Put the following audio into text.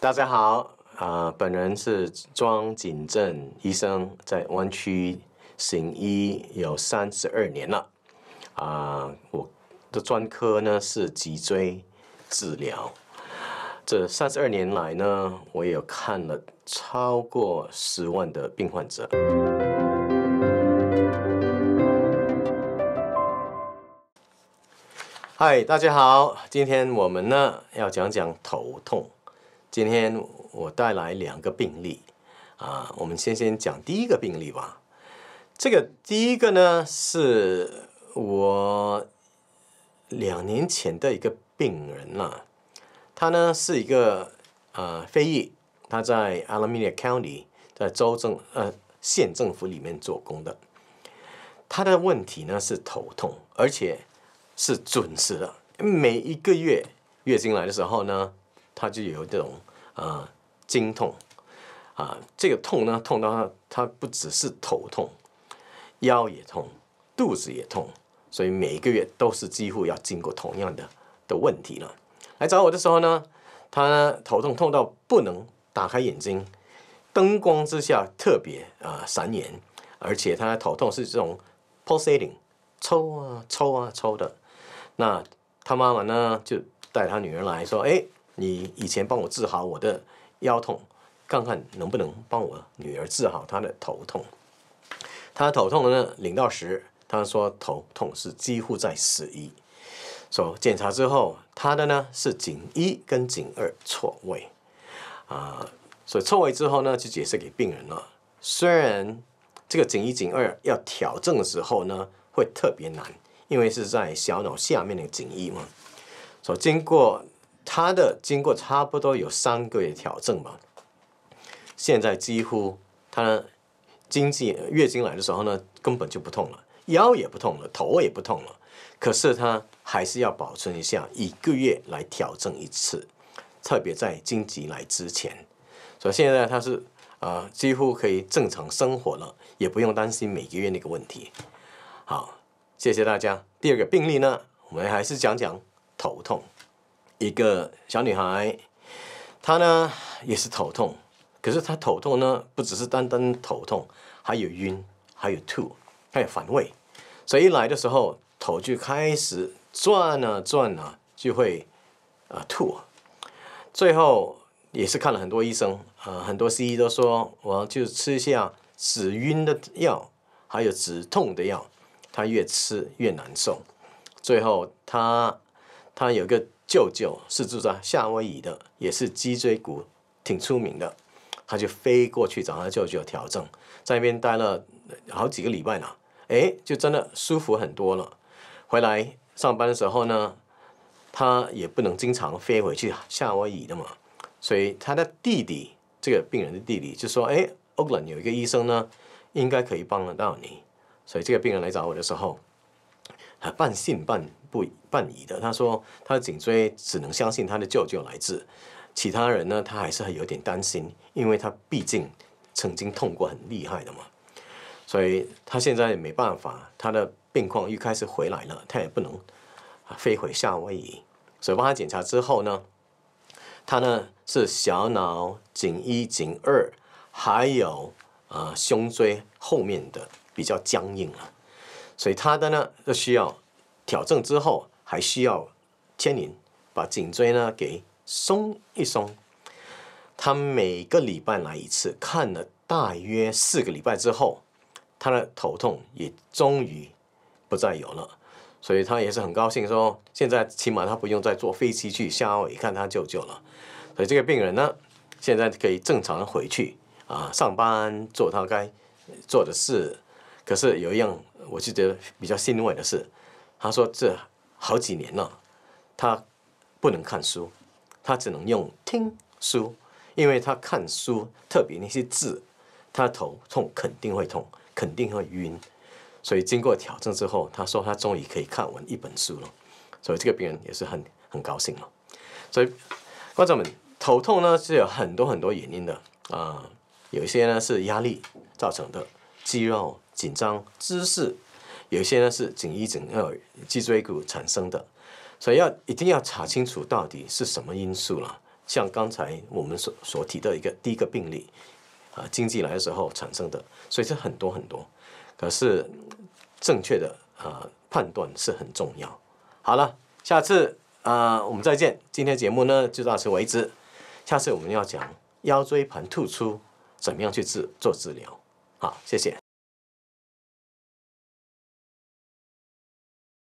大家好，啊，本人是庄景正医生，在湾区行医有三十二年了，啊，我的专科呢是脊椎治疗，这三十二年来呢，我有看了超过十万的病患者。嗨，大家好，今天我们呢要讲讲头痛。今天我带来两个病例啊，我们先先讲第一个病例吧。这个第一个呢，是我两年前的一个病人呐，他呢是一个啊非裔，他在 a l a m e d a County 在州政呃县政府里面做工的。他的问题呢是头痛，而且是准时的，每一个月月经来的时候呢，他就有这种。啊，经痛啊，这个痛呢，痛到他，他不只是头痛，腰也痛，肚子也痛，所以每个月都是几乎要经过同样的的问题了。来找我的时候呢，他头痛痛到不能打开眼睛，灯光之下特别啊闪眼，而且他的头痛是这种 p o r t i n g 抽啊抽啊抽的。那他妈妈呢，就带他女儿来说，哎。你以前帮我治好我的腰痛，看看能不能帮我女儿治好她的头痛。她的头痛呢，零到十，她说头痛是几乎在十一。所检查之后，她的呢是颈一跟颈二错位啊。所以错位之后呢，就解释给病人了。虽然这个颈一颈二要调整的时候呢，会特别难，因为是在小脑下面的颈一嘛。所经过。他的经过差不多有三个月调整嘛，现在几乎他经济月经来的时候呢，根本就不痛了，腰也不痛了，头也不痛了。可是他还是要保存一下，一个月来调整一次，特别在经期来之前。所以现在他是啊，几乎可以正常生活了，也不用担心每个月那个问题。好，谢谢大家。第二个病例呢，我们还是讲讲头痛。一个小女孩，她呢也是头痛，可是她头痛呢，不只是单单头痛，还有晕，还有吐，还有反胃。所以一来的时候，头就开始转啊转啊，就会啊吐。最后也是看了很多医生，啊，很多西医都说，我就吃一下止晕的药，还有止痛的药，她越吃越难受。最后她她有个。舅舅是住在夏威夷的，也是脊椎骨挺出名的，他就飞过去找他舅舅调整，在那边待了好几个礼拜呢，哎，就真的舒服很多了。回来上班的时候呢，他也不能经常飞回去夏威夷的嘛，所以他的弟弟，这个病人的弟弟就说：“哎 o k l a 有一个医生呢，应该可以帮得到你。”所以这个病人来找我的时候，他半信半。不半疑的，他说他的颈椎只能相信他的舅舅来治，其他人呢，他还是很有点担心，因为他毕竟曾经痛过很厉害的嘛，所以他现在没办法，他的病况又开始回来了，他也不能飞回夏威夷，所以帮他检查之后呢，他呢是小脑、颈一、颈二，还有啊胸椎后面的比较僵硬了，所以他的呢就需要。矫正之后还需要牵引，把颈椎呢给松一松。他每个礼拜来一次，看了大约四个礼拜之后，他的头痛也终于不再有了。所以他也是很高兴说，现在起码他不用再坐飞机去乡夷看他舅舅了。所以这个病人呢，现在可以正常的回去啊，上班做他该做的事。可是有一样，我就觉得比较欣慰的事。他说：“这好几年了，他不能看书，他只能用听书，因为他看书，特别那些字，他头痛肯定会痛，肯定会晕。所以经过调整之后，他说他终于可以看完一本书了。所以这个病人也是很很高兴了。所以观众们，头痛呢是有很多很多原因的啊，有一些呢是压力造成的，肌肉紧张、姿势。”有些呢是颈一颈二、脊椎骨产生的，所以要一定要查清楚到底是什么因素了。像刚才我们所所提到一个第一个病例，啊，经济来的时候产生的，所以是很多很多。可是正确的啊判断是很重要。好了，下次啊我们再见。今天节目呢就到此为止，下次我们要讲腰椎盘突出怎么样去治做治疗。好，谢谢。